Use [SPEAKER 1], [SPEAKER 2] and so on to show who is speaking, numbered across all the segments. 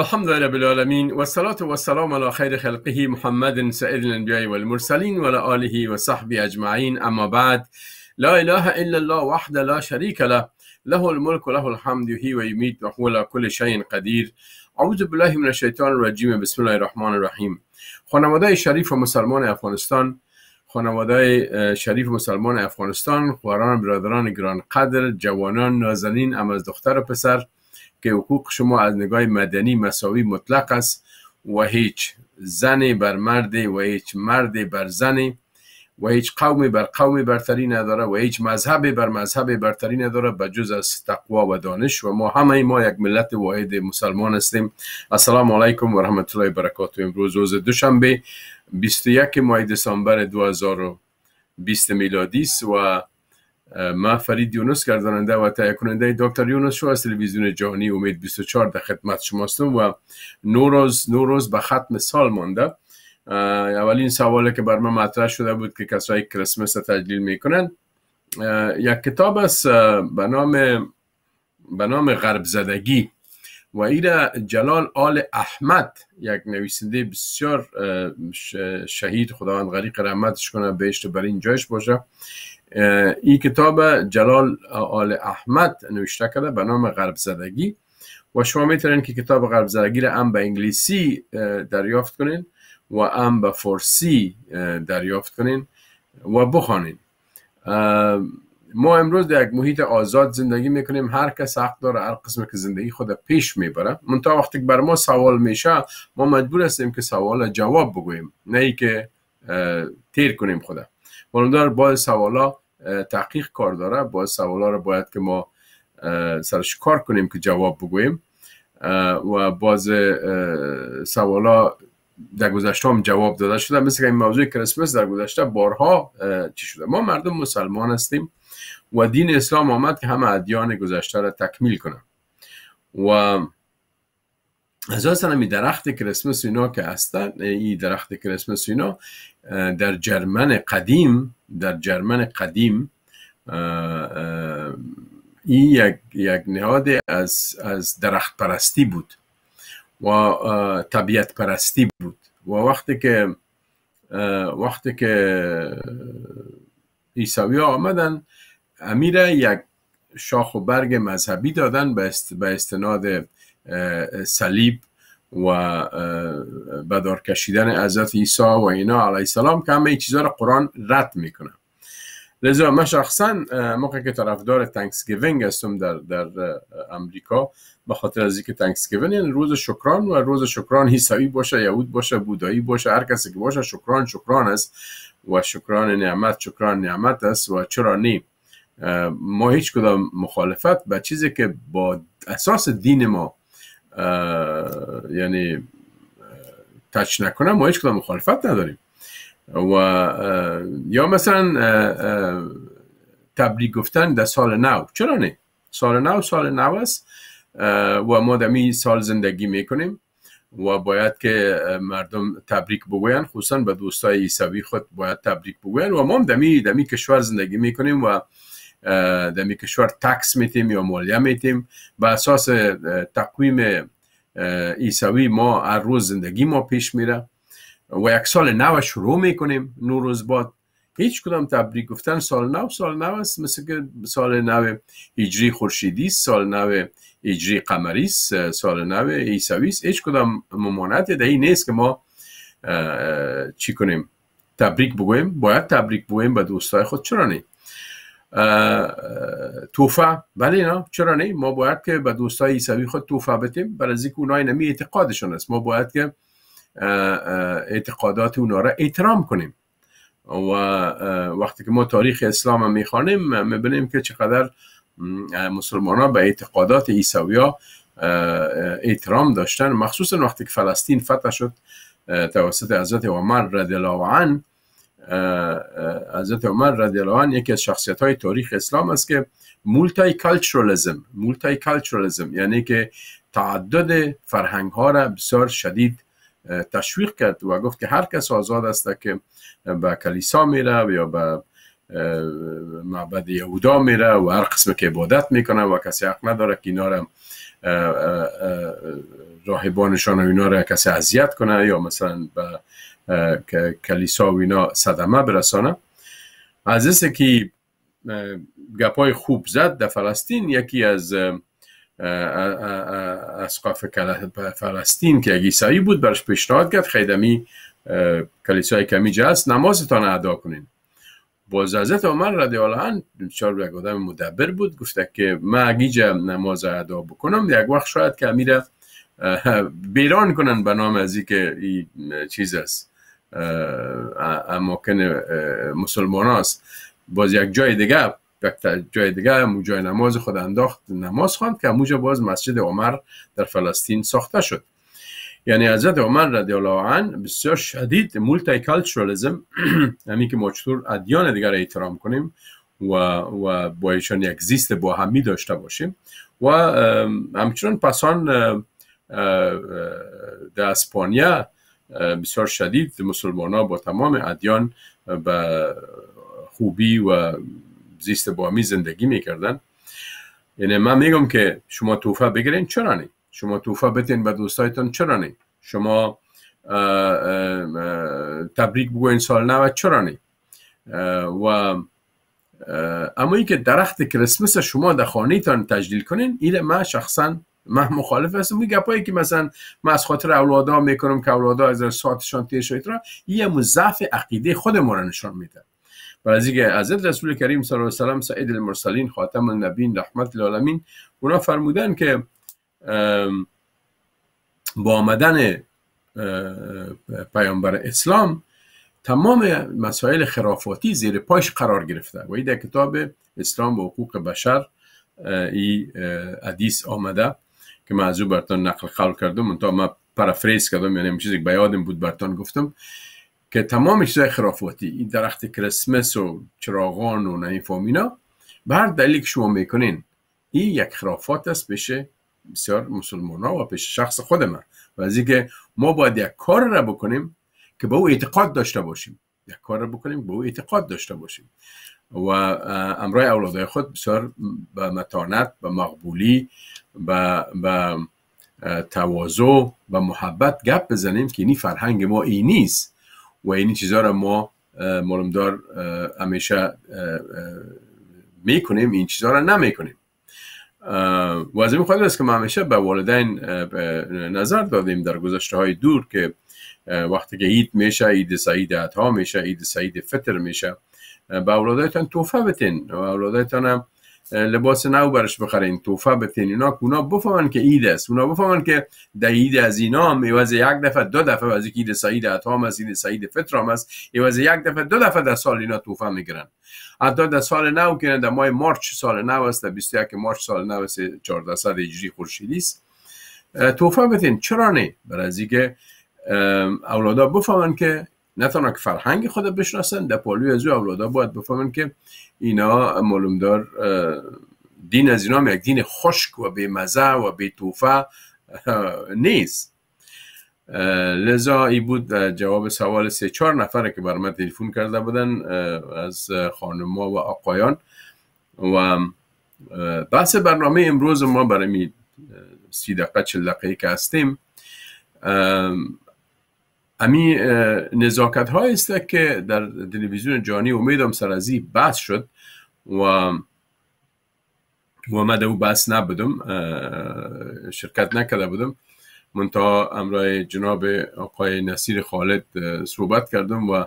[SPEAKER 1] الحمد لله بالعالمين والصلاة والسلام على خير خلقه محمد سائر الأنبياء والمرسلين وعلى آله وصحبه أجمعين أما بعد لا إله إلا الله وحده لا شريك له له الملك وله الحمد يحيي ويميت وهو على كل شيء قدير اعوذ بالله من الشيطان الرجيم بسم الله الرحمن الرحيم خانواده شریف و مسلمان افغانستان خانواده اه، شریف مسلمان افغانستان خواران برادران گران قدر جوانان نازنین اما از دختر و پسر که حقوق شما از نگاه مدنی مساوی مطلق است و هیچ زنی بر مردی و هیچ مردی بر زنی و هیچ قومی بر قومی برتری نداره و هیچ مذهبی بر مذهبی برتری نداره به جز از تقوا و دانش و ما همه ما یک ملت واحد مسلمان هستیم السلام علیکم و رحمت الله و و امروز روز دوشنبه 21 ماه دسامبر 2020 میلادی است و ما فرید یونس گرداننده و تهیه کننده دکتر یونس شو از تلویزیون جهانی امید 24 در خدمت شماستم و نوروز نوروز به ختم سال مانده اولین سوالی که بر من مطرح شده بود که کسایی کریسمس را تجلیل میکنن یک کتاب است به نام به غرب زدگی و ایره جلال آل احمد یک نویسنده بسیار شهید خداوند غریق رحمتش کنه بهشت بر این جایش باشه این کتاب جلال آل احمد نوشته کرده به نام غرب زدگی و شما میتونین که کتاب غرب زدگی را هم به انگلیسی دریافت کنین و هم به فارسی دریافت کنین و بخوانین ما امروز در یک محیط آزاد زندگی میکنیم هر کس حق داره هر قسم که زندگی خود پیش میبره منتها وقتی که بر ما سوال میشه ما مجبور هستیم که سوال جواب بگوییم نه ای که تیر کنیم خدا بنابراین باز سوالا تحقیق کار داره با سوالا رو باید که ما سرش کار کنیم که جواب بگویم و باز سوالا در گذشته هم جواب داده شده مثل این موضوع کریسمس در گذشته بارها چی شده ما مردم مسلمان هستیم و دین اسلام آمد که همه ادیان گذشته را تکمیل کنه و اساسا این درخت کریسمس اینا که هستن این درخت کریسمس اینا در جرمن قدیم در جرمن قدیم این یک, یک نهاد از, از درخت پرستی بود و طبیعت پرستی بود و وقتی که وقتی که ایساوی آمدن امیره یک شاخ و برگ مذهبی دادن به استناد صلیب و بدار کشیدن عزت عیسی و اینا علیه السلام که همه چیزها رو قرآن رد میکنه لذا من شخصا موقع که طرفدار گیوینگ هستم در, در امریکا به خاطر از اینکه تنکسگیونگ یعنی روز شکران و روز شکران هیسایی باشه یهود باشه بودایی باشه هر کسی که باشه شکران شکران است و شکران نعمت شکران نعمت است و چرا نی ما هیچ کدام مخالفت به چیزی که با اساس دین ما یعنی تچ نکنم ما هیچ کدام مخالفت نداریم و یا مثلا تبریک گفتن در سال نو چرا نه سال نو سال نو است و ما در سال زندگی میکنیم و باید که مردم تبریک بگوین خصوصا به دوستای عیسوی خود باید تبریک بگوین و ما هم دمی دمی کشور زندگی میکنیم و در می کشور تکس میتیم یا مالیه میتیم به اساس تقویم ایساوی ما هر روز زندگی ما پیش میره و یک سال نو شروع میکنیم نو روز بعد هیچ کدام تبریک گفتن سال نو سال نو است مثل که سال نو هجری خورشیدی سال نو هجری قمری سال نو عیسوی هیچ کدام ممانعت دهی نیست که ما چی کنیم تبریک بگویم باید تبریک بگویم به دوستای خود چرا توفه بله نه چرا نه ما باید که به دوستای عیسوی خود توفه بتیم برای زیک اونای نمی اعتقادشون است ما باید که اعتقادات اونا را احترام کنیم و وقتی که ما تاریخ اسلام هم میخوانیم میبینیم که چقدر مسلمان ها به اعتقادات عیسوی ها احترام داشتن مخصوصا وقتی که فلسطین فتح شد توسط حضرت عمر رضی الله عنه حضرت عمر رضی الله عنه یکی از شخصیت های تاریخ اسلام است که مولتی کالچرالزم مولتی کالچرالزم یعنی که تعدد فرهنگ ها را بسیار شدید تشویق کرد و گفت که هر کس آزاد است که به کلیسا میره یا به معبد یهودا میره و هر قسم که عبادت میکنه و کسی حق نداره که اینا را راهبانشان و اینا را کسی اذیت کنه یا مثلا به که کلیسا و اینا صدمه برسانه از ایسه که گپای خوب زد در فلسطین یکی از اسقاف فلسطین که اگیسایی بود برش پیشنهاد کرد خیدمی کلیسای کمی هست نمازتان ادا کنین باز حضرت عمر رضی الله عنه چار یک آدم مدبر بود گفته که من گیج نماز ادا بکنم یک وقت شاید که امیر بیران کنن به نام ازی که ای چیز است اماکن مسلمان است باز یک جای دیگه یک جای دیگه مو جای نماز خود انداخت نماز خواند که موجا باز مسجد عمر در فلسطین ساخته شد یعنی حضرت عمر رضی الله عنه بسیار شدید مولتی کلچرالیزم یعنی که ما چطور ادیان دیگر را احترام کنیم و, و با یک زیست با همی داشته باشیم و همچنان پسان در اسپانیا بسیار شدید مسلمان ها با تمام ادیان به خوبی و زیست بامی زندگی میکردن یعنی من میگم که شما توفه بگیرین چرا نه شما توفه بتین به دوستایتان چرا نه شما تبریک بگوین سال نو چرا نه و اما اینکه که درخت کریسمس شما در خانه تان تجلیل کنین این من شخصا من مخالف هستم اون گپایی که مثلا من از خاطر اولادا میکنم که اولادا از ساعتشان تیر شاید را یه ضعف عقیده ما را نشان میده برای از اینکه حضرت رسول کریم صلی الله علیه و سعید المرسلین خاتم النبین رحمت العالمین اونا فرمودن که با آمدن پیامبر اسلام تمام مسائل خرافاتی زیر پاش قرار گرفته و در کتاب اسلام و حقوق بشر ای حدیث آمده که من از او برتان نقل قول کردم تا من پرافریز کردم یعنی چیزی که بیادم بود برتان گفتم که تمام چیزهای خرافاتی این درخت کریسمس و چراغان و این فامینا به هر دلیل که شما میکنین این یک خرافات است بشه بسیار مسلمان ها و پیش شخص خود من و از اینکه ما باید یک کار را بکنیم که به او اعتقاد داشته باشیم یک کار را بکنیم به او اعتقاد داشته باشیم و امرای اولادای خود بسیار به متانت به مقبولی به, توازو تواضع و محبت گپ بزنیم که اینی فرهنگ ما این نیست و اینی چیزا را ما مرمدار همیشه میکنیم این چیزها را نمیکنیم و از این است که ما همیشه به والدین نظر دادیم در گذشته های دور که وقتی که عید میشه عید سعید ها میشه عید سعید فطر میشه به اولادایتان توفه بتین و اولادایتان هم لباس نو برش بخرین توفه بتین اینا که اونا بفهمن که عید است اونا بفهمن که در عید از اینا هم ایواز یک دفعه دو دفعه از عید سعید اتام از عید سعید فطر هم است ایواز یک دفعه دو دفعه در سال اینا توفه میگیرن حتی در سال نو که در ماه مارچ سال نو است در 21 مارچ سال نو است 1400 هجری خورشیدی است توفه بتین چرا نه برای از اولادا بفهمن که تنها که فرهنگ خود بشناسن در پالوی از اولادا باید بفهمن که اینا معلومدار دین از اینا یک دین خشک و مزه و بیتوفه نیست لذا ای بود جواب سوال سه چهار نفره که بر من تلفن کرده بودن از خانما و آقایان و بحث برنامه امروز ما برای سی دقیقه چل دقیقه که هستیم امی نزاکت های است که در تلویزیون جانی امیدم سر ازی بحث شد و و ما دو بحث نبودم شرکت نکرده بودم منتها امرای جناب آقای نصیر خالد صحبت کردم و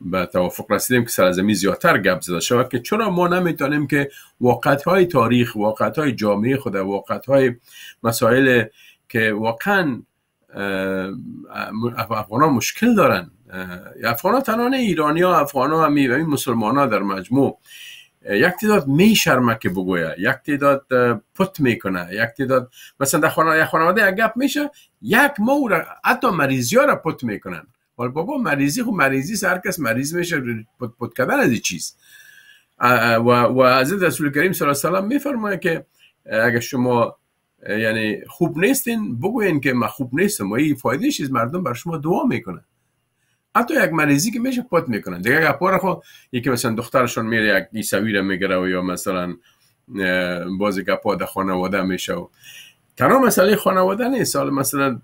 [SPEAKER 1] به توافق رسیدیم که سرزمی زیادتر گپ زده شود که چرا ما نمیتونیم که واقعت تاریخ واقعت جامعه خود واقعت های مسائل که واقعا افغان ها مشکل دارن افغان ها تنها نه ایرانی ها افغان ها همی مسلمان ها در مجموع یک تعداد می شرمه که بگویه یک تعداد پت میکنه یک تعداد مثلا در خانواده یک خانواده گپ میشه یک ما را حتی مریضی ها را پت میکنن ولی بابا مریضی خو مریضی هر کس مریض میشه پت پت از این چیز و و از رسول کریم صلی الله علیه و میفرمایه که اگر شما یعنی خوب نیستین بگوین که من خوب نیستم و این فایده چیز مردم بر شما دعا میکنن حتی یک مریضی که میشه پات میکنن دیگه اگر پاره خو یکی مثلا دخترشون میره یک ایسوی رو میگره و یا مثلا بازی گپا در خانواده میشه و تنها مسئله خانواده نیست حالا مثلا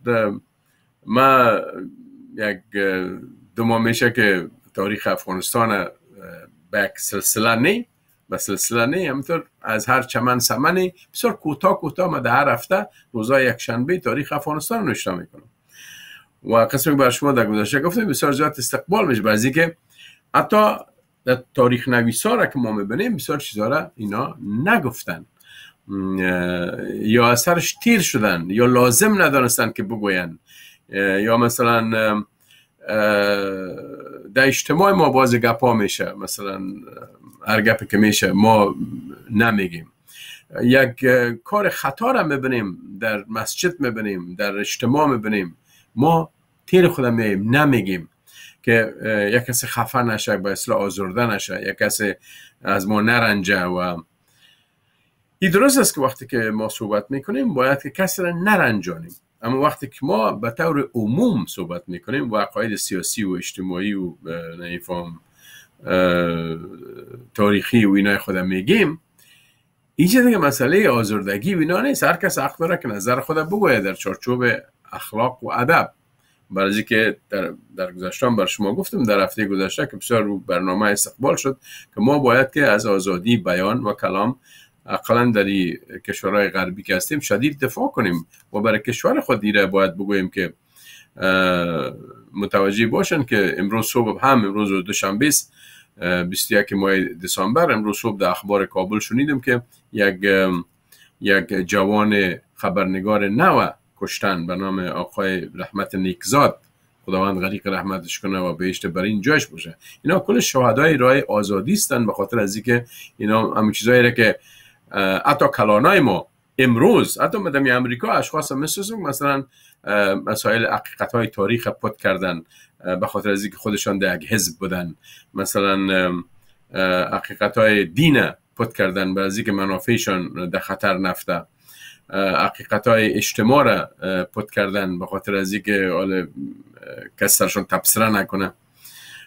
[SPEAKER 1] ما یک دو ماه میشه که تاریخ افغانستان به یک سلسله نی و سلسله همینطور از هر چمن سمنی بسیار کوتاه کوتاه ما در هفته روزای شنبه تاریخ افغانستان رو نشتا میکنم و قسمی که بر شما در گذاشته گفتم بسیار زیاد استقبال میشه بعضی که حتی در تاریخ نویسا را که ما میبینیم بسیار چیزا اینا نگفتن یا اثرش تیر شدن یا لازم ندانستن که بگوین یا مثلا در اجتماع ما باز گپا میشه مثلا هر گپی که میشه ما نمیگیم یک کار خطا را میبینیم در مسجد میبینیم در اجتماع میبینیم ما تیر خود میایم نمیگیم که یک کسی خفه نشه با اصلا آزرده نشه یک کسی از ما نرنجه و این درست است که وقتی که ما صحبت میکنیم باید که کسی را نرنجانیم اما وقتی که ما به طور عموم صحبت میکنیم و عقاید سیاسی و اجتماعی و نیفام تاریخی و اینای خودم میگیم اینجا دیگه مسئله آزردگی و اینا نیست هر کس حق داره که نظر خود بگوید در چارچوب اخلاق و ادب برای که در, در گذشتان بر شما گفتم در هفته گذشته که بسیار برنامه استقبال شد که ما باید که از آزادی بیان و کلام اقلا در کشورهای غربی که هستیم شدید دفاع کنیم و برای کشور خود دیره باید بگوییم که متوجه باشن که امروز صبح هم امروز دوشنبه است 21 ماه دسامبر امروز صبح در اخبار کابل شنیدم که یک یک جوان خبرنگار نو کشتن به نام آقای رحمت نیکزاد خداوند غریق رحمتش کنه و بهشت بر این جاش باشه اینا کل شهدای رای آزادی هستن به خاطر از اینکه اینا همین چیزایی که حتی کلانای ما امروز حتی مدمی امریکا اشخاص مثل مثلا مسائل حقیقت های تاریخ پد کردن به خاطر از اینکه خودشان در یک حزب بودن مثلا حقیقت های دین پد کردن به از اینکه منافعشان در خطر نفته حقیقت های اجتماع را پد کردن به خاطر از اینکه حال کس سرشان تبصره نکنه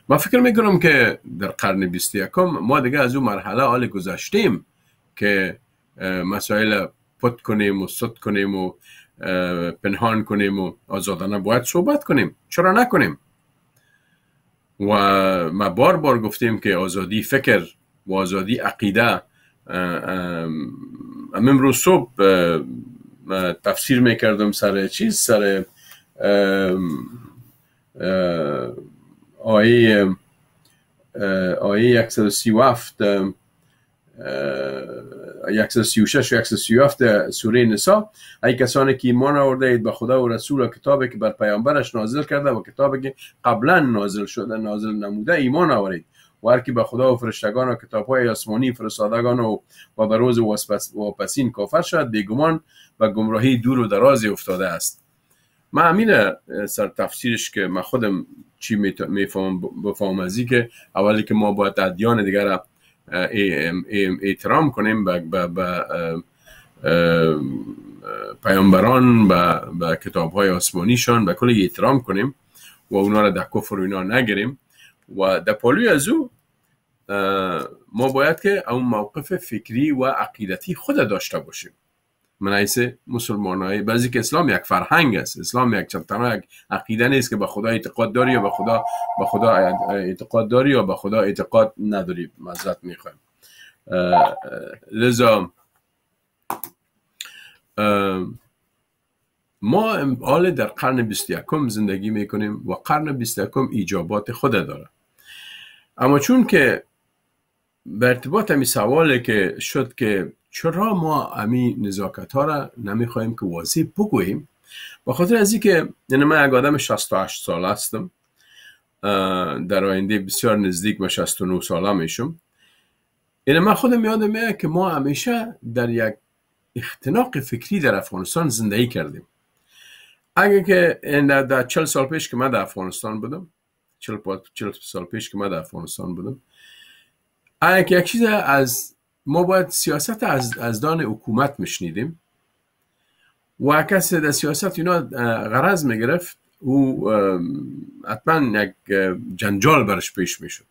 [SPEAKER 1] ما فکر میکنم که در قرن 21 ما دیگه از اون مرحله حال گذاشتیم که مسائل پت کنیم و صد کنیم و پنهان کنیم و آزادانه باید صحبت کنیم چرا نکنیم و ما بار بار گفتیم که آزادی فکر و آزادی عقیده ام امروز صبح تفسیر میکردم سر چیز سر آیه آیه 137 136 و 137 سوره نسا ای کسانی که ایمان آورده اید به خدا و رسول و کتابی که بر پیامبرش نازل کرده و کتابی که قبلا نازل شده نازل نموده ایمان آورید و هرکی به خدا و فرشتگان و کتاب های آسمانی فرستادگان و و به روز واپسین کافر شد بیگمان و گمراهی دور و درازی افتاده است ما امین سر تفسیرش که من خودم چی میفهمم بفهم ازی که اولی که ما باید ادیان دیگر اعترام کنیم به پیامبران به کتاب های آسمانیشان به کل احترام کنیم و اونا را در کفر اینا نگیریم و در پالوی از او ما باید که اون موقف فکری و عقیدتی خود داشته باشیم منعیسه مسلمان های بعضی که اسلام یک فرهنگ است اسلام یک تنها یک عقیده نیست که به خدا اعتقاد داری یا به خدا به خدا اعتقاد داری یا به خدا اعتقاد نداری مذرت میخوایم لذا ما حال در قرن 21 زندگی میکنیم و قرن 21 ایجابات خود داره اما چون که به ارتباط همی سوالی که شد که چرا ما امی نزاکت ها را نمیخوایم که واضح بگوییم به خاطر از اینکه یعنی من یک آدم 68 سال هستم در آینده بسیار نزدیک به 69 ساله میشم یعنی من خودم یادم میاد که ما همیشه در یک اختناق فکری در افغانستان زندگی کردیم اگه که یعنی در 40 سال پیش که من در افغانستان بودم 40 سال پیش که من در افغانستان بودم اگه یک چیز از ما باید سیاست از, از دان حکومت میشنیدیم و کسی در سیاست اینا غرض میگرفت او حتما یک جنجال برش پیش میشد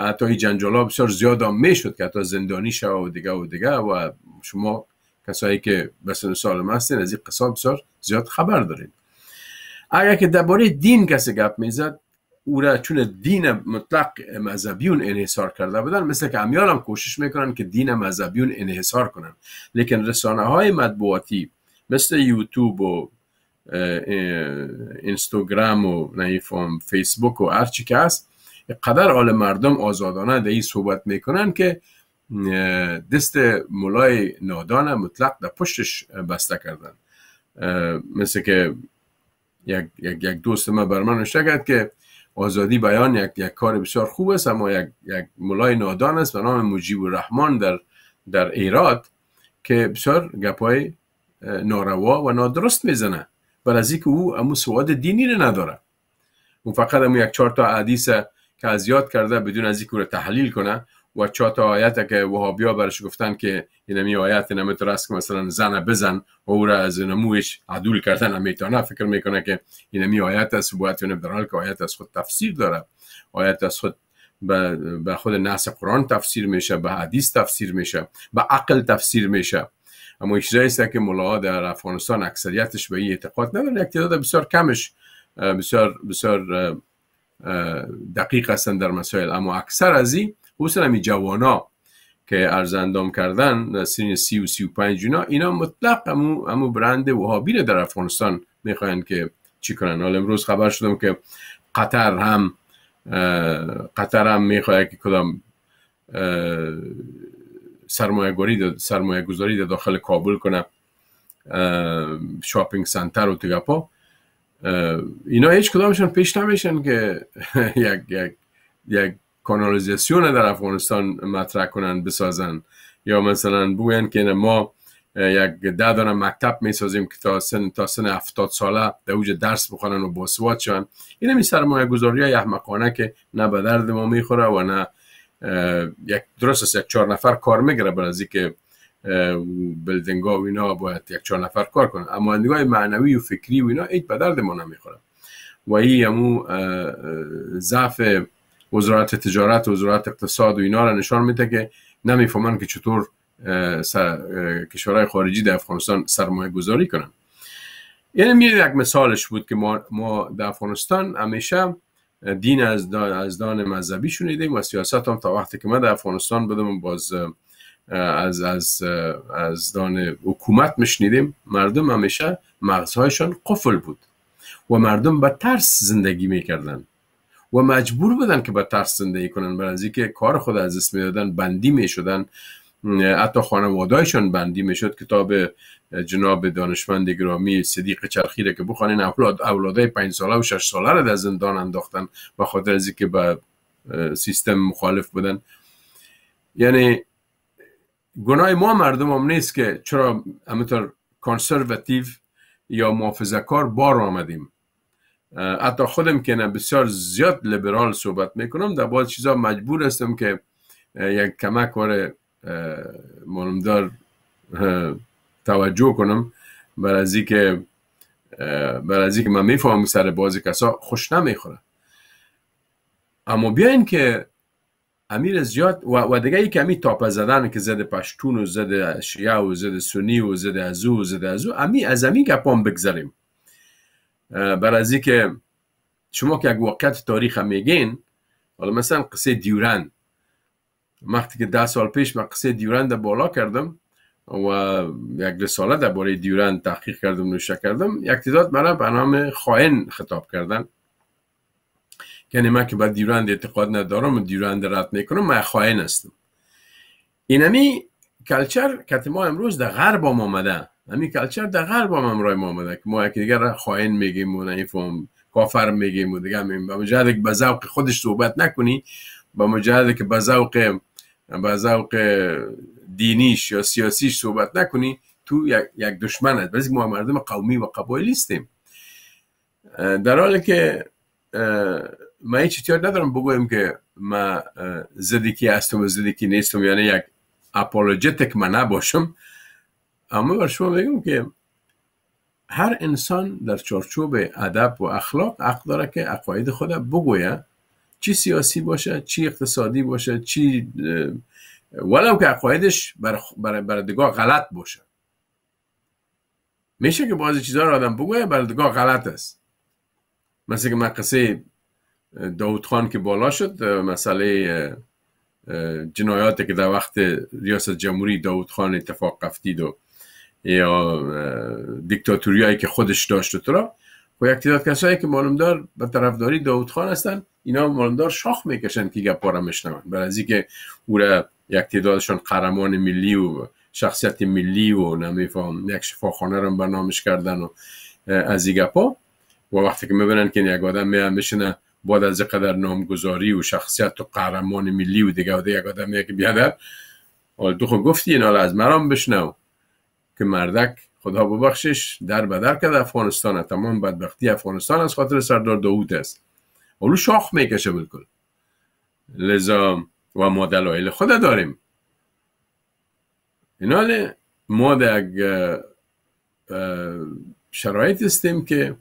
[SPEAKER 1] حتی این جنجال ها بسیار زیاد هم میشد که حتی زندانی شد و دیگه و دیگه و شما کسایی که به سال سالم هستین از این قصاب بسیار زیاد خبر دارین اگر که درباره دین کسی گپ میزد او چون دین مطلق مذهبیون انحصار کرده بودن مثل که همیان هم کوشش میکنن که دین مذهبیون انحصار کنن لیکن رسانه های مطبوعاتی مثل یوتیوب و اینستاگرام و نیفام فیسبوک و هر که هست قدر آل مردم آزادانه در این صحبت میکنن که دست ملای نادان مطلق در پشتش بسته کردن مثل که یک, دوست ما بر که آزادی بیان یک, یک کار بسیار خوب است اما یک, یک ملای نادان است به نام مجیب و رحمان در, در ایراد که بسیار گپای ناروا و نادرست میزنه بر از که او امو سواد دینی رو نداره اون فقط امو یک چهار تا حدیث که از یاد کرده بدون از اینکه تحلیل کنه و چهار تا آیت که وهابیا ها برش گفتن که اینمی آیت اینمی تو که مثلا زن بزن و او را از نمویش عدول کردن همیتانه فکر میکنه که اینمی آیت است و باید یعنی که آیت از خود تفسیر داره آیت از خود به خود نص قرآن تفسیر میشه به حدیث تفسیر میشه به عقل تفسیر میشه اما ایش است که ملاها در افغانستان اکثریتش به این اعتقاد ندارن یک تعداد بسیار کمش بسیار بسیار دقیق هستن در مسائل اما اکثر از خصوصا همین جوانا که ارزندام کردن سین سی و سی و پنج اینا اینا مطلق همو همو برند وهابی رو در افغانستان میخواین که چی کنن حالا امروز خبر شدم که قطر هم قطر هم میخواه که کدام سرمایه, سرمایه گذاری در داخل کابل کنه شاپینگ سنتر و تگپا اینا هیچ کدامشون پیش نمیشن که یک یک یک کانالیزاسیون در افغانستان مطرح کنن بسازن یا مثلا بوین که ما یک ده دانه مکتب میسازیم که تا سن تا سن 70 ساله در اوج درس بخوانن و باسواد شن این همی سرمایه گذاری های احمقانه که نه به درد ما میخوره و نه یک درست است یک چهار نفر کار میگره برای از که بلدنگ و اینا باید یک چهار نفر کار کنن اما نگاه معنوی و فکری و اینا هیچ به درد ما نمیخوره و این همو وزارت تجارت و وزارت اقتصاد و اینا رو نشان میده که نمیفهمن که چطور کشورهای خارجی در افغانستان سرمایه گذاری کنن یعنی یک مثالش بود که ما, ما در افغانستان همیشه دین از دان, از دان مذهبی شنیدیم و سیاست هم تا وقتی که من در افغانستان بدم باز از, از, از دان حکومت میشنیدیم مردم همیشه مغزهایشان قفل بود و مردم به ترس زندگی میکردن و مجبور بودن که با ترس زندگی کنن برای که کار خود از اسم دادن بندی می شدن حتی خانوادهایشان بندی میشد کتاب جناب دانشمند گرامی صدیق چرخی را که بخوانین اولاد اولادای پنج ساله و شش ساله را در زندان انداختن و خاطر از که به سیستم مخالف بودن یعنی گناه ما مردم هم نیست که چرا همینطور کانسرواتیو یا محافظه کار بار آمدیم حتی خودم که نه بسیار زیاد لیبرال صحبت میکنم در باید چیزا مجبور هستم که یک کمک کار معلومدار توجه کنم برای از که بر از که من سر بازی کسا خوش نمیخوره اما بیاین که امیر زیاد و, و دیگه ای که تاپه زدن که زده پشتون و زده شیعه و زده سنی و زده ازو و زده ازو امی از امی گپام بگذاریم برازی از که شما که اگه تاریخ میگین حالا مثلا قصه دیورند وقتی که ده سال پیش من قصه دیورند بالا کردم و یک رساله درباره دیورند تحقیق کردم نوشته کردم یک تعداد مرا به نام خائن خطاب کردن یعنی من که به دیورند اعتقاد ندارم و دیورند رد میکنم من خائن هستم اینمی کلچر که ما امروز در غرب هم آمده همین کلچر در غرب هم همراه ما آمده که ما یکی دیگر خائن میگیم و هم کافر میگیم و دیگر همین با که به ذوق خودش صحبت نکنی با مجرد که به ذوق دینیش یا سیاسیش صحبت نکنی تو یک, دشمن هست ولی ما مردم قومی و قبایلی در حالی که من هیچ ندارم بگویم که من زدیکی هستم و زدیکی نیستم یعنی یک اپولوژیتک من نباشم اما بر شما بگم که هر انسان در چارچوب ادب و اخلاق حق داره که عقاید خود بگویه چی سیاسی باشه چی اقتصادی باشه چی ولو که عقایدش بر, بر, دگاه غلط باشه میشه که بعضی چیزها رو آدم بگویه بر دگاه غلط است مثل که من قصه داود خان که بالا شد مسئله جنایاتی که در وقت ریاست جمهوری داود خان اتفاق قفتید و یا هایی که خودش داشت و ترا و خب یک تعداد کسایی که دار به طرفداری داود خان هستن اینا دار شاخ میکشن که گپ بارم میشنون برای از او را یک تعدادشان قرمان ملی و شخصیت ملی و نمیفهم یک شفاخانه رو به نامش کردن و از این گپا و وقتی که میبینن که یک آدم میان میشنه بعد از قدر نامگذاری و شخصیت و قهرمان ملی و دیگه یک آدم که بیادر حال تو خود گفتی این حالا از مرام بشنو که مردک خدا ببخشش در بدر کرد افغانستان تمام بدبختی افغانستان از خاطر سردار داوود است اولو شاخ میکشه بالکل لذا و ما دلایل خود داریم اینال ما شرایط استیم که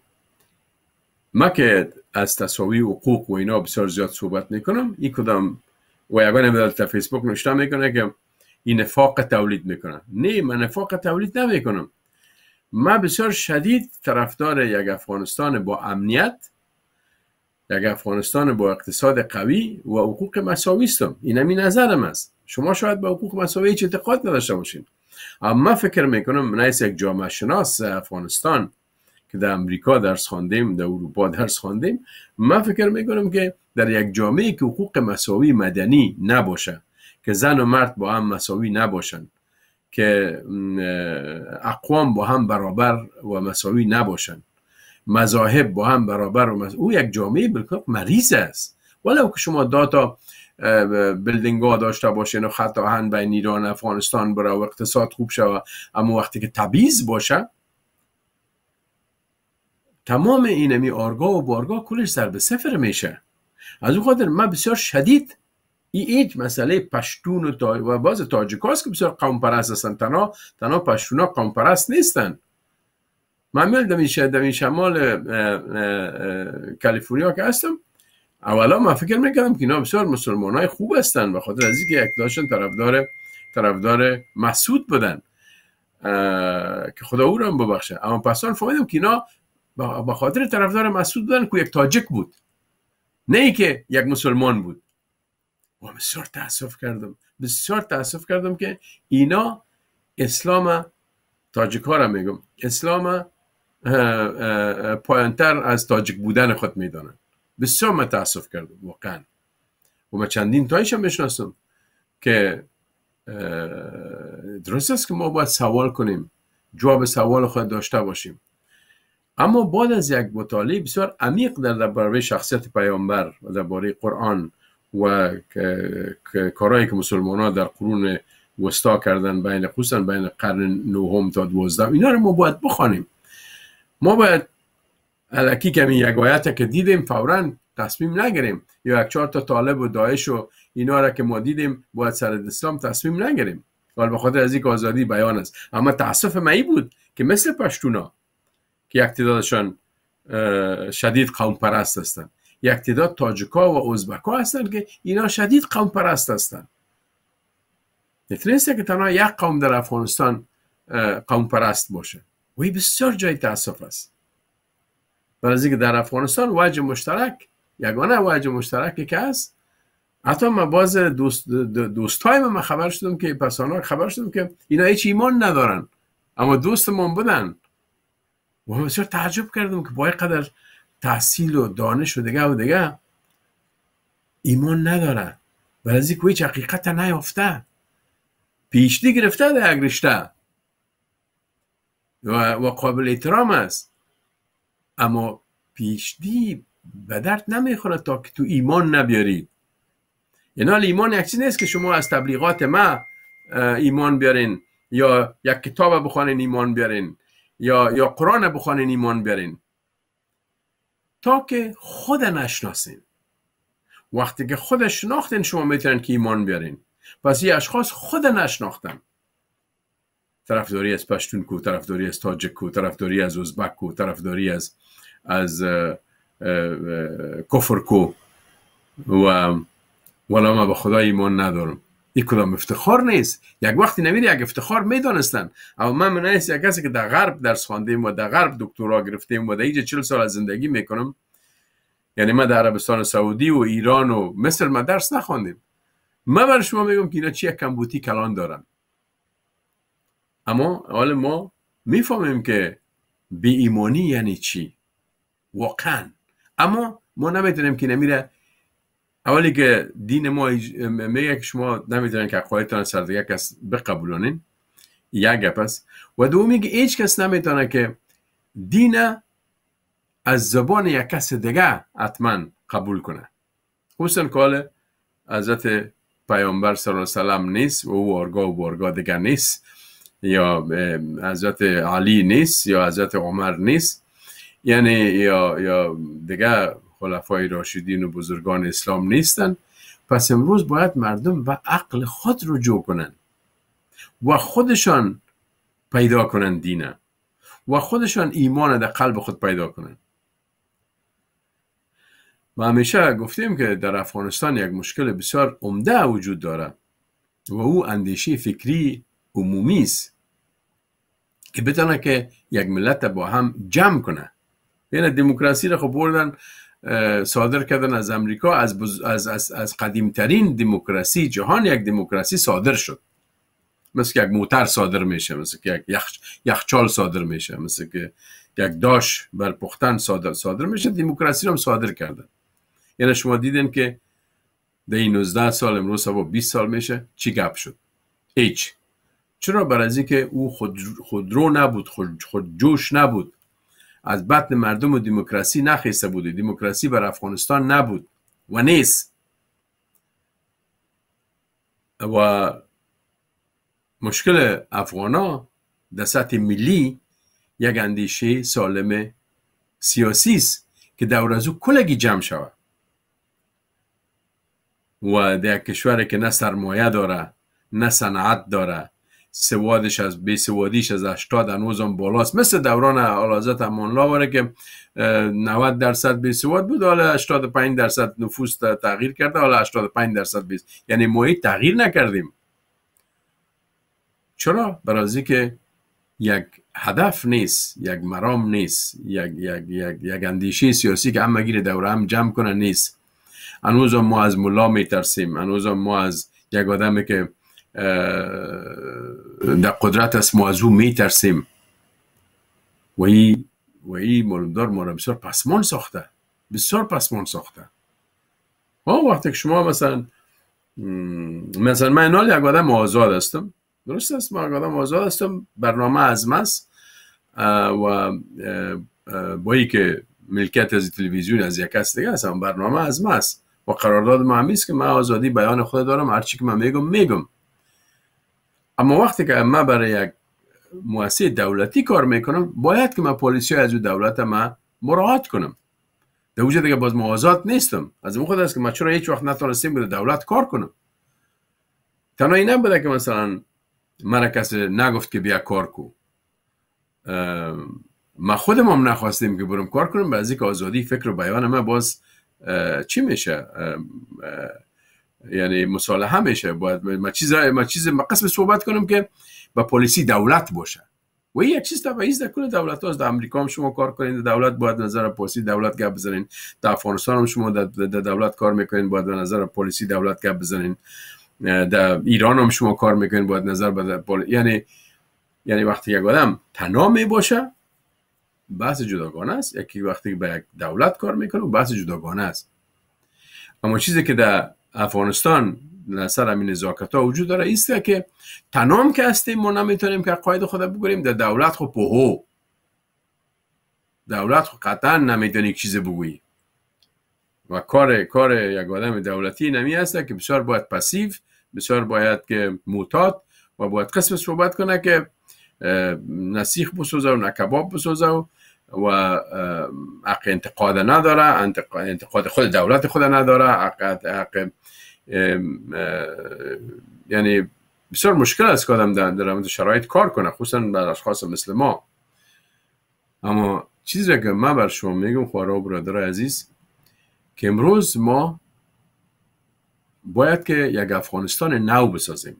[SPEAKER 1] ما که از تصاوی حقوق و اینا بسیار زیاد صحبت میکنم این کدام و یگانه در فیسبوک نوشته میکنه که این نفاق تولید میکنن نه من نفاق تولید نمیکنم من بسیار شدید طرفدار یک افغانستان با امنیت یک افغانستان با اقتصاد قوی و حقوق مساوی استم. این همین نظرم است شما شاید به حقوق مساوی هیچ اعتقاد نداشته باشین اما من فکر میکنم من یک جامعه شناس افغانستان که در امریکا درس خواندیم در اروپا درس خواندیم من فکر میکنم که در یک جامعه که حقوق مساوی مدنی نباشه که زن و مرد با هم مساوی نباشند که اقوام با هم برابر و مساوی نباشند مذاهب با هم برابر و مساوی او یک جامعه بلکه مریض است ولو که شما داتا بلدنگ ها داشته باشین و خطا هند بین ایران افغانستان برای و اقتصاد خوب شود اما وقتی که تبیز باشه تمام اینمی آرگاه و بارگاه کلش سر به صفر میشه از اون خاطر من بسیار شدید این هیچ مسئله پشتون و, باز تاجیک هاست که بسیار قوم پرست هستن تنها تنها پشتون ها قوم پرست نیستن من میل در این شمال کالیفرنیا که هستم اولا ما فکر میکردم که اینا بسیار مسلمان های خوب هستن و خاطر از اینکه یک داشتن طرفدار طرفدار مسعود بودن که خدا او رو ببخشه اما پس فهمیدم که اینا بخاطر خاطر طرفدار مسعود بودن که یک تاجک بود نه ای که یک مسلمان بود و بسیار تاسف کردم بسیار تاسف کردم که اینا اسلام تاجیک را میگم اسلام پایانتر از تاجیک بودن خود میدانند بسیار تاسف کردم واقعا و من چندین تایش هم میشناسم که درست است که ما باید سوال کنیم جواب سوال خود داشته باشیم اما بعد از یک مطالعه بسیار عمیق در درباره شخصیت پیامبر و درباره قرآن و کارهایی که مسلمان ها در قرون وستا کردن بین خصوصا بین قرن نهم تا دوازدهم اینا رو ما باید بخوانیم ما باید الکی کمی یک آیت که دیدیم فورا تصمیم نگیریم یا یک چهار تا طالب و داعش و اینا که ما دیدیم باید سر اسلام تصمیم نگیریم ولی به خاطر از یک آزادی بیان است اما تاسف ای بود که مثل پشتونا که یک تعدادشان شدید قوم پرست هستند یک تعداد تاجکا و ازبکا هستند که اینا شدید قوم پرست هستند یکی که تنها یک قوم در افغانستان قوم پرست باشه و بسیار جای تاسف است برای اینکه در افغانستان وجه مشترک یگانه وجه مشترکی که هست حتی من باز دوست دوستای من خبر شدم که پسانا خبر شدم که اینا هیچ ایمان ندارن اما دوست من بودن و من بسیار تعجب کردم که با قدر تحصیل و دانش و دگه و دگه ایمان ندارن ولی از اینکه هیچ حقیقت نیافته پیشتی گرفته در یک و, قابل احترام است اما پیشدی به درد نمیخوره تا که تو ایمان نبیارید یعنی ایمان یک چیز نیست که شما از تبلیغات ما ایمان بیارین یا یک کتاب بخوانین ایمان بیارین یا یا قرآن بخوانین ایمان بیارین تا که خود نشناسین وقتی که خود شناختین شما میتونین که ایمان بیارین پس این اشخاص خود نشناختن طرفداری از پشتون کو طرفداری از تاجک کو طرفداری از ازبک کو طرفداری از از کفر کو و ولی ما به خدا ایمان ندارم ای کدام افتخار نیست یک وقتی نمیری یک افتخار میدانستن اما من من نیست یک کسی که در غرب درس خواندیم و در غرب دکترا گرفتیم و در اینجا چل سال از زندگی میکنم یعنی من در عربستان سعودی و ایران و مصر ما درس نخوندیم من بر شما میگم که اینا چی یک کمبوتی کلان دارن اما حال ما میفهمیم که بی ایمانی یعنی چی واقعا اما ما نمیتونیم که نمیره اولی که دین ما میگه که شما نمیتونین که خواهیتان سر دیگه کس بقبولانین. یک گپ و دومی که هیچ کس نمیتونه که دین از زبان یک کس دیگه حتما قبول کنه خصوصا کال حضرت پیامبر صلی الله سلام نیست و او و بارگاه دیگه نیست یا حضرت علی نیست یا حضرت عمر نیست یعنی یا, یا دیگه خلفای راشدین و بزرگان اسلام نیستن پس امروز باید مردم و عقل خود جو کنند و خودشان پیدا کنن دینه و خودشان ایمان در قلب خود پیدا کنن ما همیشه گفتیم که در افغانستان یک مشکل بسیار عمده وجود داره و او اندیشه فکری عمومی است که بتانه که یک ملت با هم جمع کنه یعنی دموکراسی را خب بردن صادر کردن از امریکا از, از, از, قدیمترین دموکراسی جهان یک دموکراسی صادر شد مثل که یک موتر صادر میشه مثل که یک یخچال صادر میشه مثل که یک داش بر پختن صادر صادر میشه دموکراسی رو هم صادر کردن یعنی شما دیدین که ده این 19 سال امروز و 20 سال میشه چی گپ شد هیچ چرا بر از که او خود, نبود خود جوش نبود از بطن مردم و دموکراسی نخیسته بوده دموکراسی بر افغانستان نبود و نیست و مشکل افغانا در سطح ملی یک اندیشه سالم سیاسی است که دور از او کلگی جمع شود و در کشوری که نه سرمایه داره نه صنعت داره سوادش از بیسوادیش از 80 هنوز هم بالاست مثل دوران حضرت امانلا که 90 درصد بیسواد بود حالا 85 درصد نفوس تغییر کرده حالا 85 درصد بیس یعنی ما تغییر نکردیم چرا برازی که یک هدف نیست یک مرام نیست یک, یک, یک, یک اندیشه سیاسی که همه گیر دوره هم جمع کنه نیست هنوز ما از ملا میترسیم هنوز ما از یک آدمی که در قدرت است موضوع میترسیم و ترسیم و این مولدار ما را بسیار پسمان ساخته بسیار پسمان ساخته ها وقتی که شما مثلا مثلا من حال یک آدم آزاد هستم درست است من آدم آزاد هستم برنامه از مست و با که ملکیت از تلویزیون از یک کس دیگه هستم برنامه از است و قرارداد ما همیست که من آزادی بیان خود دارم هرچی که من میگم میگم اما وقتی که من برای یک مؤسسه دولتی کار میکنم باید که من پالیسی از او دولت ما مراعات کنم در وجود که باز آزاد نیستم از اون خود است که من چرا هیچ وقت نتونستیم به دولت کار کنم تنها این نبوده که مثلا من کسی نگفت که بیا کار کو ما خودم هم نخواستیم که برم کار کنم بعضی که آزادی فکر و بیان من باز چی میشه یعنی مصالحه میشه باید ما چیز ما چیز ما قسم صحبت کنم که با پلیسی دولت باشه و یه چیز تا ویز کل دولت هاست در امریکا هم شما کار کنین دولت باید نظر پلیسی دولت گپ بزنین در افغانستان هم شما در دولت کار میکنین باید به نظر پلیسی دولت گپ بزنین در ایران هم شما کار میکنین باید نظر به یعنی یعنی وقتی یک آدم تنها می باشه بحث جداگانه است یکی وقتی به دولت کار میکنه بحث جداگانه است اما چیزی که در افغانستان سر همین نزاکت ها وجود داره ایست که تنام که هستیم ما نمیتونیم که قاید خود بگوریم در دولت خو خب پهو دولت خو خب قطعا نمیتونی چیز بگویی و کار کار یک آدم دولتی نمی هسته که بسیار باید پسیو بسیار باید که موتاد و باید قسم صحبت کنه که نسیخ بسوزه و نه کباب بسوزه و و حق انتقاد نداره انتقاد خود دولت خود نداره حق, حق یعنی بسیار مشکل است که آدم در, اون شرایط کار کنه خصوصا بر اشخاص مثل ما اما چیزی که من بر شما میگم خواهر و برادر عزیز که امروز ما باید که یک افغانستان نو بسازیم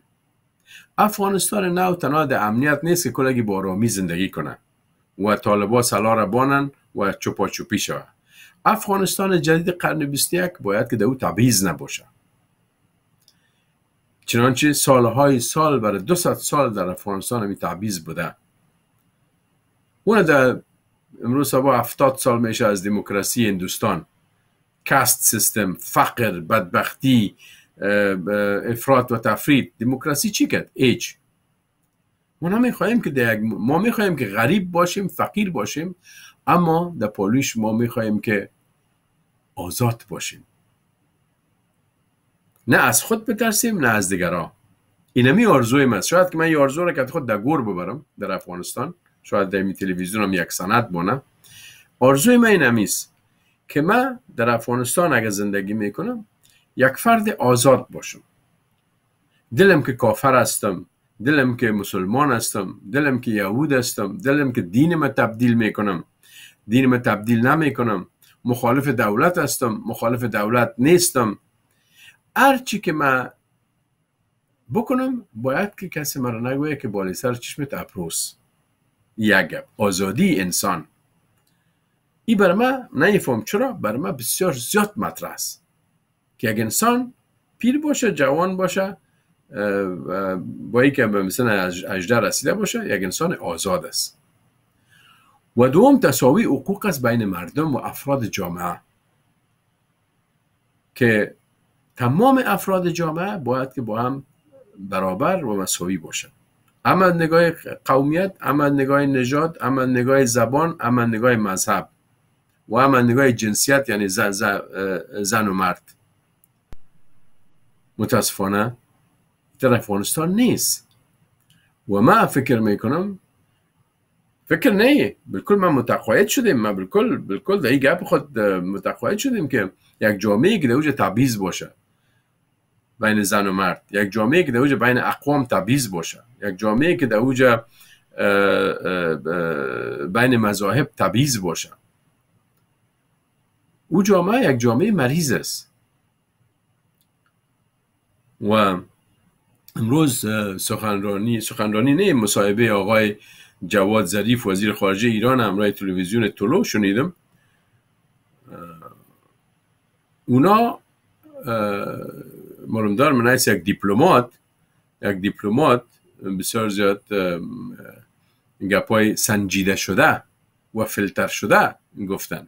[SPEAKER 1] افغانستان نو تنها در امنیت نیست که کلگی با آرامی زندگی کنه و طالبا سلا بانن و چپا چپی شود افغانستان جدید قرن 21 باید که در او تبعیض نباشه چنانچه سالهای سال برای 200 سال در افغانستان همی تبعیض بوده اون در امروز سبا 70 سال میشه از دموکراسی هندوستان کست سیستم فقر بدبختی افراد و تفرید دموکراسی چی کرد؟ ایچ اونا که ما میخوایم که غریب باشیم فقیر باشیم اما در پولیش ما میخواهیم که آزاد باشیم نه از خود بترسیم نه از دیگران اینمی آرزوی من شاید که من یه آرزو را که خود در گور ببرم در افغانستان شاید در تلویزیون هم یک سند بانه آرزوی من است که من در افغانستان اگر زندگی میکنم یک فرد آزاد باشم دلم که کافر هستم دلم که مسلمان هستم دلم که یهود هستم دلم که دین ما تبدیل میکنم دین ما تبدیل نمیکنم مخالف دولت هستم مخالف دولت نیستم هرچی که من بکنم باید که کسی مرا نگویه که بالی سر چشمت اپروس یک آزادی انسان ای بر ما نیفهم چرا بر ما بسیار زیاد مطرح است که اگه انسان پیر باشه جوان باشه با که به مثلا 18 رسیده باشه یک انسان آزاد است و دوم تساوی حقوق است بین مردم و افراد جامعه که تمام افراد جامعه باید که با هم برابر و مساوی باشند اما نگاه قومیت اما نگاه نژاد اما نگاه زبان اما نگاه مذهب و اما نگاه جنسیت یعنی زن و مرد متاسفانه در افغانستان نیست و ما فکر میکنم فکر نه بالکل ما متقاعد شدیم ما بالکل بالکل در این گپ خود متقاعد شدیم که یک جامعه که در تبعیض باشه بین زن و مرد یک جامعه که در بین اقوام تبعیض باشه یک جامعه که در بین مذاهب تبعیض باشه او جامعه یک جامعه مریض است و امروز سخنرانی سخنرانی نه مصاحبه آقای جواد ظریف وزیر خارجه ایران همراه تلویزیون تلو شنیدم اونا مرمدار من یک دیپلومات یک دیپلمات بسیار زیاد گپای سنجیده شده و فلتر شده گفتن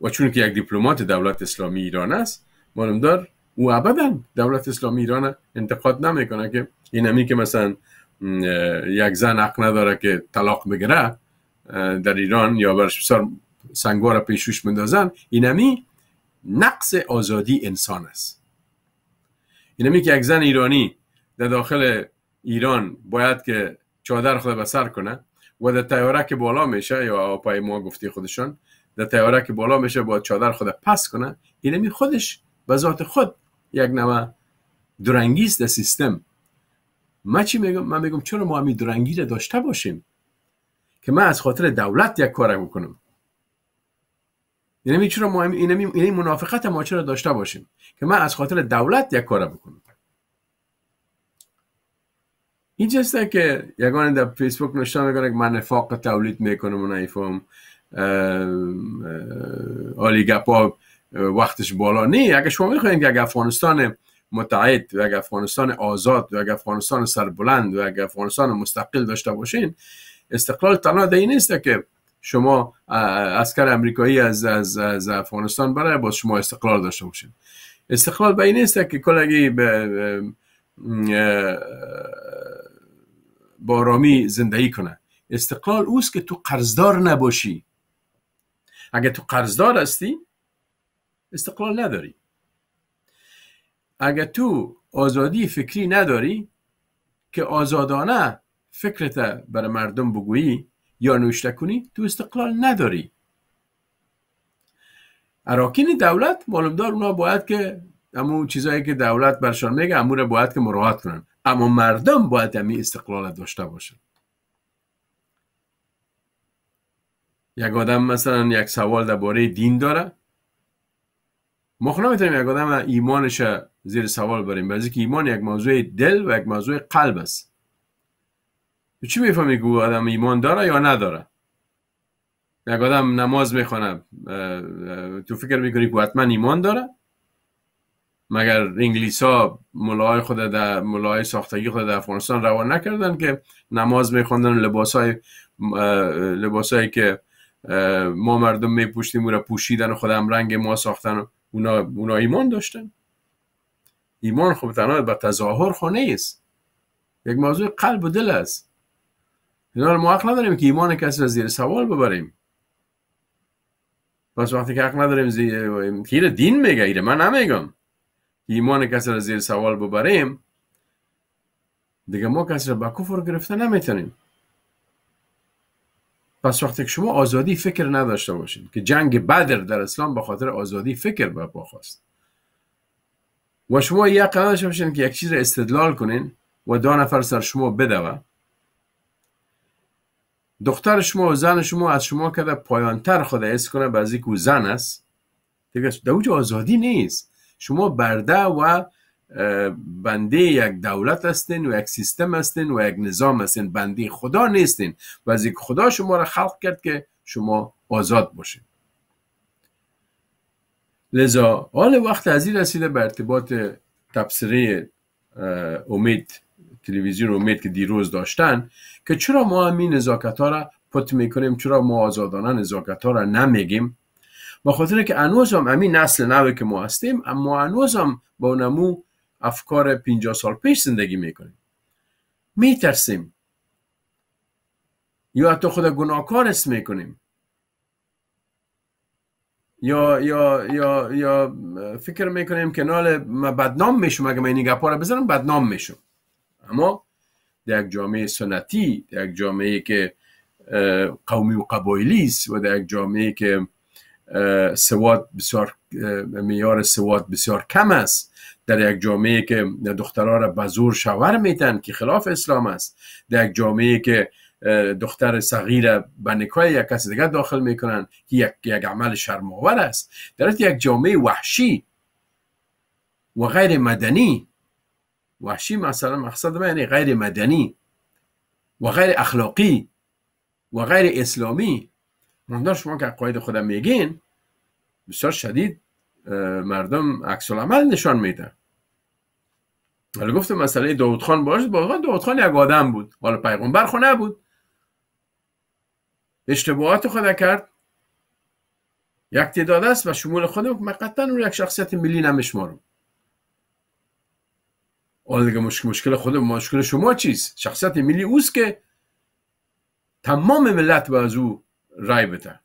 [SPEAKER 1] و چون که یک دیپلومات دولت اسلامی ایران است مرمدار او ابدا دولت اسلامی ایران انتقاد نمیکنه که اینمی که مثلا یک زن حق نداره که طلاق بگیره در ایران یا برش سر سنگوار پیشوش مندازن اینمی نقص آزادی انسان است اینمی که یک زن ایرانی در داخل ایران باید که چادر خود بسر کنه و در تیاره که بالا میشه یا آپای ما گفتی خودشان در تیاره که بالا میشه باید چادر خود پس کنه اینمی خودش به خود یک نوع درنگیز در سیستم من چی میگم من میگم چرا ما همی درنگی را داشته باشیم که من از خاطر دولت یک کار بکنم اینمی چرا ما یعنی این منافقت ما چرا داشته باشیم که من از خاطر دولت یک کار بکنم اینجاست که یگان در فیسبوک نوشته میکنه که من نفاق تولید میکنم و نیفم آلی وقتش بالا نی اگه شما میخواین که اگه افغانستان متعهد و اگه افغانستان آزاد و اگه افغانستان سربلند و اگه افغانستان مستقل داشته باشین استقلال تنها دهی نیست که شما عسکر امریکایی از, از, از افغانستان برای باز شما استقلال داشته باشین استقلال به این نیست که کلگی به با رامی زندگی کنه استقلال اوست که تو قرضدار نباشی اگه تو قرضدار هستی استقلال نداری اگر تو آزادی فکری نداری که آزادانه فکرت بر مردم بگویی یا نوشته کنی تو استقلال نداری اراکین دولت معلومدار اونا باید که همون چیزایی که دولت برشان میگه امور باید که مراحت کنن اما مردم باید امی استقلال داشته باشن یک آدم مثلا یک سوال درباره دین داره ما خود خب نمیتونیم یک آدم ایمانش زیر سوال بریم بعضی که ایمان یک موضوع دل و یک موضوع قلب است چی میفهمی که او آدم ایمان داره یا نداره یک آدم نماز میخونه تو فکر میکنی که حتما ایمان داره مگر ها ملاهای خود در ملاهای ساختگی خود در افغانستان روان نکردن که نماز میخوندن لباس لباسایی که ما مردم میپوشتیم او را پوشیدن و خودم رنگ ما ساختن اونا, اونا ایمان داشتن ایمان خب تنها به تظاهر خونه است یک موضوع قلب و دل است اینا ما حق نداریم که ایمان کسی را زیر سوال ببریم پس وقتی که حق نداریم زیر دین میگه ایره من نمیگم ایمان کسی را زیر سوال ببریم دیگه ما کسی را به کفر گرفته نمیتونیم پس وقتی که شما آزادی فکر نداشته باشید که جنگ بدر در اسلام به خاطر آزادی فکر به پا خواست و شما یک قدر باشین که یک چیز استدلال کنین و دو نفر سر شما بدوه دختر شما و زن شما از شما کده پایانتر خود حس کنه بعضی که زن است دیگه در آزادی نیست شما برده و بنده یک دولت هستین و یک سیستم هستین و یک نظام هستین بنده خدا نیستین و از یک خدا شما را خلق کرد که شما آزاد باشین لذا حال وقت از این رسیده به ارتباط تبصره امید تلویزیون امید که دیروز داشتن که چرا ما همین نزاکت ها را پت میکنیم چرا ما آزادانه نزاکت ها را نمیگیم ما خاطر که انوز هم همین نسل نوی که ما هستیم اما انوز هم با نمو افکار 50 سال پیش زندگی میکنیم میترسیم یا حتی خود گناهکار اسم میکنیم یا یا یا یا فکر میکنیم که نال من بدنام میشم اگه من این گپا رو بزنم بدنام میشم اما در یک جامعه سنتی در یک جامعه که قومی و قبایلی است و در یک جامعه که سواد بسیار میار سواد بسیار کم است در یک جامعه که دخترها را به زور شوهر میتن که خلاف اسلام است در یک جامعه که دختر صغیر به نکای یک کس دیگر داخل میکنن که یک, یک عمل شرماور است در یک جامعه وحشی و غیر مدنی وحشی مثلا مقصد من یعنی غیر مدنی و غیر اخلاقی و غیر اسلامی مندار شما که قاید خودم میگین بسیار شدید مردم عکس عمل نشان میدن حالا گفتم مسئله خان باش واقعا خان یک آدم بود حالا پیغمبر خو نبود اشتباهات خود کرد یک تعداد است و شمول خودم من قطعا اون یک شخصیت ملی نمیشمارم حالا دیگه مشکل مشکل خودم مشکل شما چیست شخصیت ملی اوست که تمام ملت به از او رای بده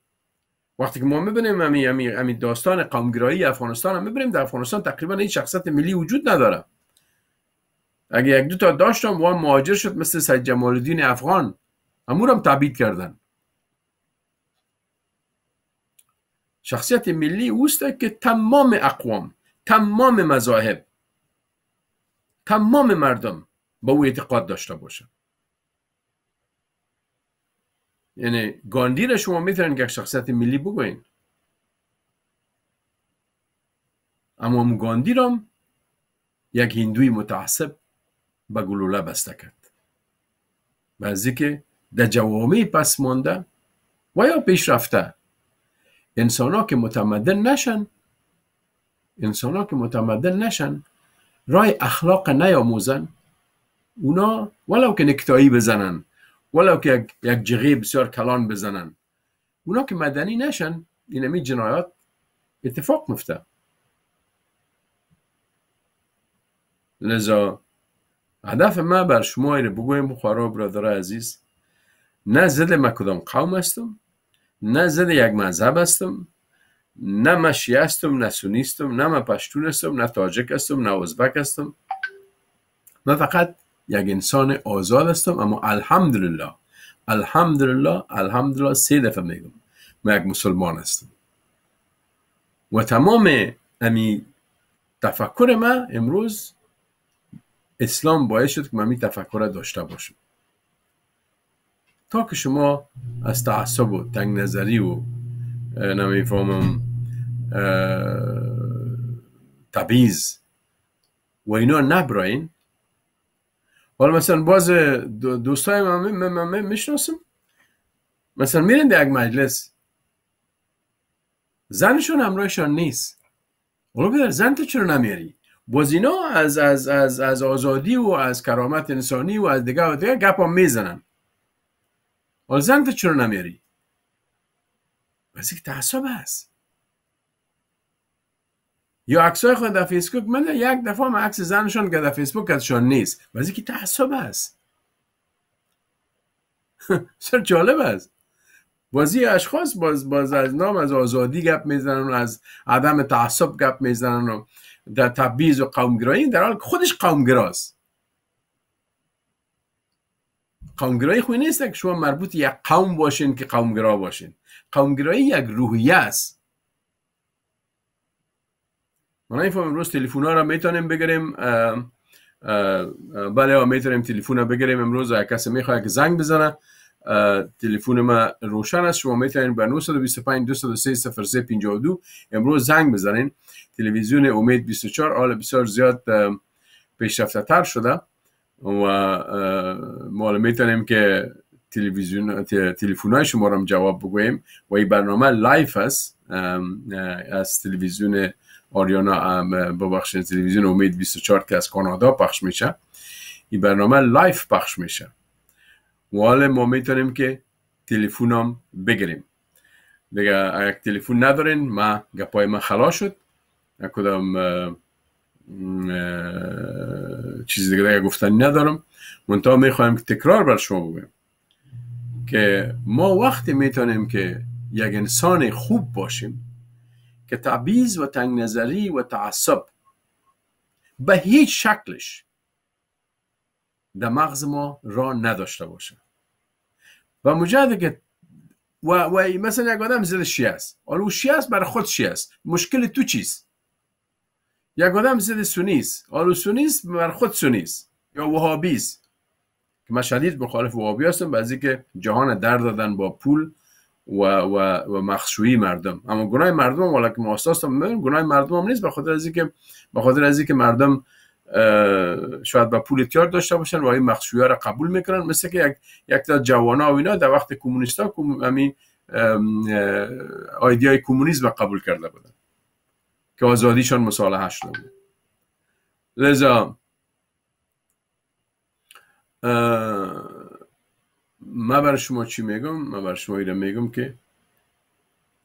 [SPEAKER 1] وقتی که ما میبینیم همین داستان قومگرایی افغانستان هم میبینیم در افغانستان تقریبا این شخصیت ملی وجود نداره اگه یک دو تا داشتم و مهاجر شد مثل سید جمال الدین افغان هم تبید کردن شخصیت ملی اوسته که تمام اقوام تمام مذاهب تمام مردم با او اعتقاد داشته باشن یعنی گاندی را شما میتونین که شخصیت ملی بگوین اما گاندی را یک هندوی متعصب به گلوله بسته کرد بعضی که در جوامع پس مانده و یا پیش رفته انسان ها که متمدن نشن انسان ها که متمدن نشن رای اخلاق نیاموزن اونا ولو که نکتایی بزنن ولو که یک جغی بسیار کلان بزنن اونا که مدنی نشن اینمی جنایات اتفاق مفته لذا هدف ما بر شما اینه بگویم بخورا برادر عزیز نه زده ما کدام قوم هستم نه زده یک مذهب هستم نه ما شیعه هستم نه سونی هستم نه ما پشتون هستم نه تاجک هستم نه ازبک هستم من فقط یک انسان آزاد هستم اما الحمدلله الحمدلله الحمدلله سه دفعه میگم من یک مسلمان هستم و تمام امی تفکر ما امروز اسلام باعث شد که من این تفکر داشته باشم تا که شما از تعصب و تنگ نظری و نمیفهمم تبیز و اینا نبراین حالا مثلا باز دوستای من, میشناسم مثلا میرن در یک مجلس زنشون همراهشان نیست حالا پدر زن تو چرا نمیاری بازینا از, از, از, از آزادی و از کرامت انسانی و از دیگه و دیگه گپا میزنن حال زن تو چرا نمیاری بسی که تعصب هست یا عکسای های خود در فیسبوک من یک دفعه هم عکس زنشان که در فیسبوک ازشان نیست بسی که تعصب هست سر جالب است بازی اشخاص باز باز از نام از آزادی گپ میزنن و از عدم تعصب گپ میزنن و در تبعیض و قومگرایی در حال خودش قومگراست قومگرایی خوی نیست که شما مربوط یک قوم باشین که قومگرا باشین قومگرایی یک روحیه است من این امروز تلفونا ها را میتونیم بگریم بله میتونیم تلفن بگیریم امروز کسی میخواد که زنگ بزنه تلفن ما روشن است شما میتونید به 925 203 0352 امروز زنگ بزنین تلویزیون امید 24 حالا بسیار زیاد پیشرفته تر شده و ما میتونیم که تلویزیون تلفن های شما رو جواب بگویم. و این برنامه لایف است از تلویزیون آریانا ببخشید تلویزیون امید 24 که از کانادا پخش میشه این برنامه لایف پخش میشه حالا ما میتونیم که هم بگیریم دیگه اگر تلفن ندارین ما گپای ما خلا شد کدام چیز دیگه دیگه گفتن ندارم منتها میخوایم که تکرار بر شما بگویم که ما وقتی میتونیم که یک انسان خوب باشیم که تعبیز و تنگ نظری و تعصب به هیچ شکلش در مغز ما را نداشته باشه و مجاده که و, و مثلا یک آدم زل شیعه است حالا او شیعه است برای خود شیعه است مشکل تو چیست یک آدم زل سنی است حالا سنی است برای خود سنی است یا وهابی است که من شدید مخالف وهابی هستم بعضی که جهان در دادن با پول و و و مردم اما گناه مردم والا که ما گناه مردم هم نیست به خاطر از اینکه به خاطر از اینکه مردم شاید با پول اتیار داشته باشن و این ها را قبول میکنن مثل که یک یک تا جوانا و اینا در وقت ها همین های کمونیسم قبول کرده بودن که آزادیشان مصالحه شده بود لذا ما بر شما چی میگم ما بر شما ایره میگم که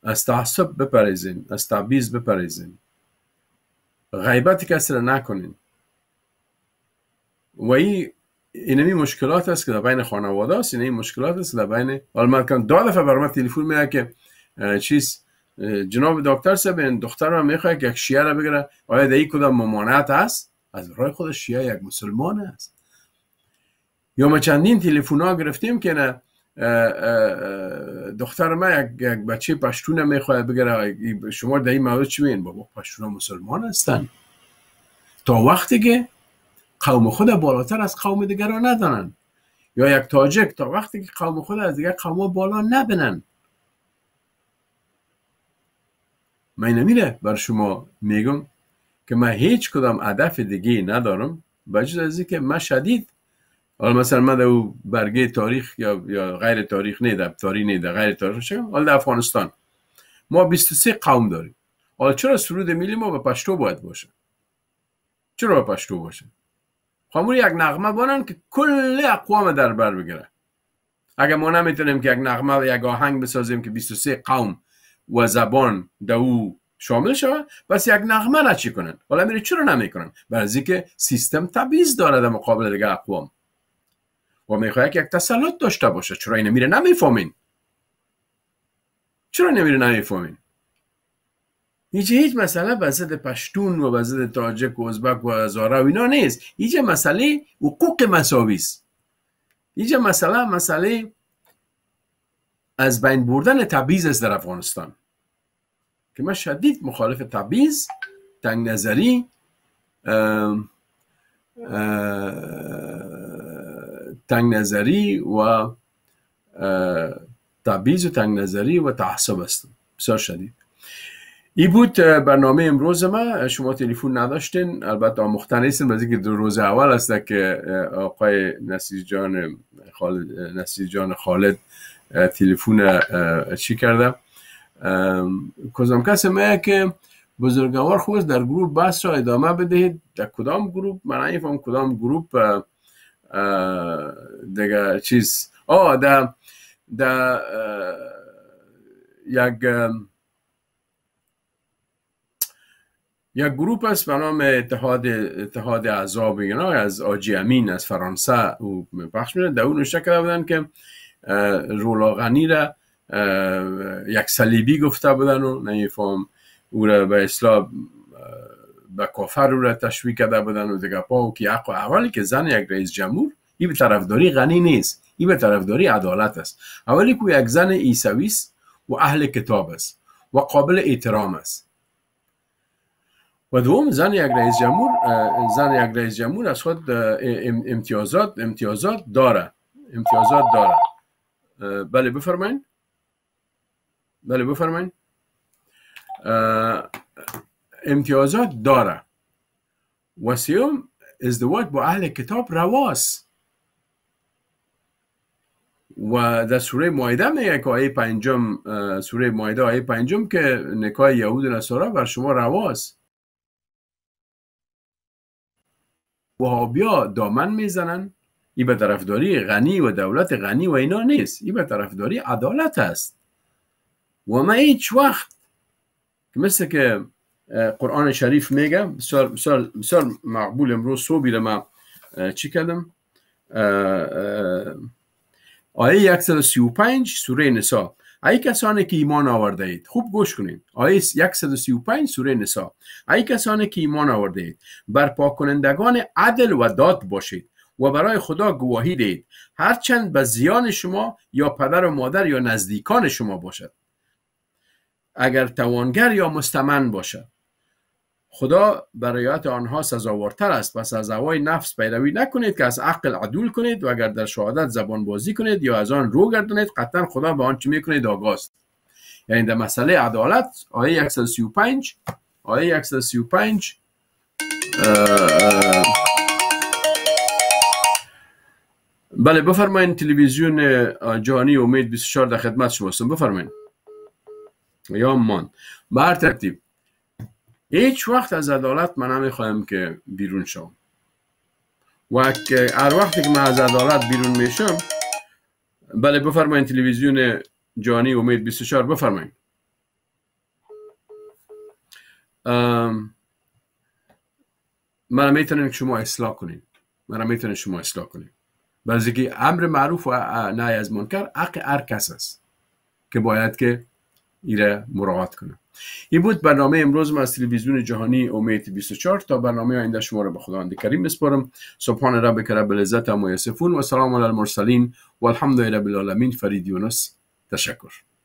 [SPEAKER 1] از تعصب بپریزین از تبعیض بپریزین غیبت کسی را نکنین و این این مشکلات است که در بین خانواده است این مشکلات است در بین حالا دو دفعه برام تلفن میاد که چیز جناب دکتر صاحب این دختر رو میخواد که یک شیعه را بگیره آیا در کدام ممانعت است از برای خود شیعه یک مسلمان است یا ما چندین تلفن ها گرفتیم که نه دختر ما یک بچه پشتون میخواد بگیره شما در این مورد چی بابا پشتون مسلمان هستن تا وقتی که قوم خود بالاتر از قوم را ندانند یا یک تاجک تا وقتی که قوم خود از دیگر قوم بالا نبینند من نمیره بر شما میگم که من هیچ کدام هدف دیگه ندارم بجز از اینکه من شدید حالا مثلا من در برگه تاریخ یا یا غیر تاریخ نه در تاریخ غیر تاریخ شکم حالا در افغانستان ما 23 قوم داریم حالا چرا سرود ملی ما به پشتو باید باشه چرا به پشتو باشه خامور خب، یک نغمه بانن که کل اقوام در بر بگیره اگر ما نمیتونیم که یک نغمه و یک آهنگ بسازیم که 23 قوم و زبان در او شامل شود پس یک نغمه را چی کنن حالا میره چرا نمیکنن برای که سیستم تبیز داره در مقابل دیگه اقوام و که یک تسلط داشته باشه چرا اینه میره نمیفهمین چرا نمیره نمیفهمین اینجا هیچ مسئله به ضد پشتون و به تاجک و ازبک و هزاره و اینا نیست هیچ مسئله حقوق مساوی است هیچ مسئله مسئله از بین بردن تبعیض است در افغانستان که من شدید مخالف تبعیض تنگ نظری تنگ نظری و تبعیض و تنگ نظری و تعصب هستم بسیار شدید ای بود برنامه امروز ما شما تلفن نداشتین البته آموخته نیستین از که دو روز اول است که آقای نسیر جان خالد, نسیر جان خالد تلفن چی کرده کزم کسی میگه که بزرگوار خود در گروه بس را ادامه بدهید در کدام گروه من نیفهم کدام گروه دیگه چیز آه در یک یک گروپ است به نام اتحاد اتحاد اعضاب اینا از آجی امین از فرانسه او پخش میده در اون نوشته بودن که غنی را یک صلیبی گفته بودن و فهم او را به اسلام به کافر او را تشویق کرده بودن و دیگه پاو که حق اولی که زن یک رئیس جمهور این به طرفداری غنی نیست این به طرفداری عدالت است اولی که یک زن ایساویست و اهل کتاب است و قابل احترام است و دوم زن یک رئیس جمهور زن یک رئیس جمهور از خود امتیازات امتیازات داره امتیازات داره بله بفرمایید بله بفرمایید امتیازات داره و سیوم ازدواج با اهل کتاب رواس و در سوره مایده میگه که آیه پنجم سوره مایده آیه پنجم که نکای یهود و نصارا بر شما رواست وهابیا دامن میزنن ای به طرفداری غنی و دولت غنی و اینا نیست ای به طرفداری عدالت است و ما هیچ وقت مثل که قرآن شریف میگه بسیار, بسیار, بسیار معقول امروز ما ما چی کردم آیه 135 سوره نسا ای کسانی که ایمان آورده اید خوب گوش کنید آیه 135 سوره نسا ای کسانی که ایمان آورده اید بر پاکنندگان عدل و داد باشید و برای خدا گواهی دهید هرچند به زیان شما یا پدر و مادر یا نزدیکان شما باشد اگر توانگر یا مستمن باشد خدا برایت آنها سزاوارتر است پس از هوای نفس پیروی نکنید که از عقل عدول کنید و اگر در شهادت زبان بازی کنید یا از آن رو گردانید قطعا خدا به آن آنچه میکنید آگاست یعنی در مسئله عدالت آیه 135 آیه 135 بله بفرمایید تلویزیون جهانی امید 24 در خدمت شما هستم بفرمایید یا مان به هر ترتیب هیچ وقت از عدالت من نمیخوایم که بیرون شم و هر وقتی که من از عدالت بیرون میشم بله بفرماین تلویزیون جانی امید 24 من من میتونم شما اصلاح کنین من میتونم شما اصلاح کنین بعضی که امر معروف و نهی از منکر حق هر کس است که باید که ایره مراعات کنه این بود برنامه امروز ما از تلویزیون جهانی امید 24 تا برنامه آینده شما را به خداوند کریم بسپارم سبحان ربک رب العزت و یسفون و سلام علی المرسلین و الحمد لله رب العالمین فرید یونس تشکر